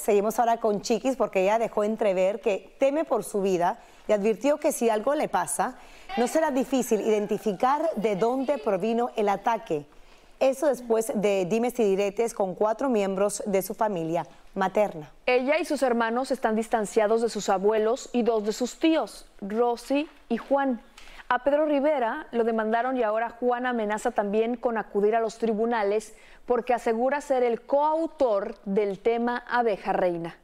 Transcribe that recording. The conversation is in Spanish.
Seguimos ahora con Chiquis porque ella dejó entrever que teme por su vida y advirtió que si algo le pasa, no será difícil identificar de dónde provino el ataque. Eso después de dimes y diretes con cuatro miembros de su familia materna. Ella y sus hermanos están distanciados de sus abuelos y dos de sus tíos, Rosy y Juan. A Pedro Rivera lo demandaron y ahora Juan amenaza también con acudir a los tribunales porque asegura ser el coautor del tema abeja reina.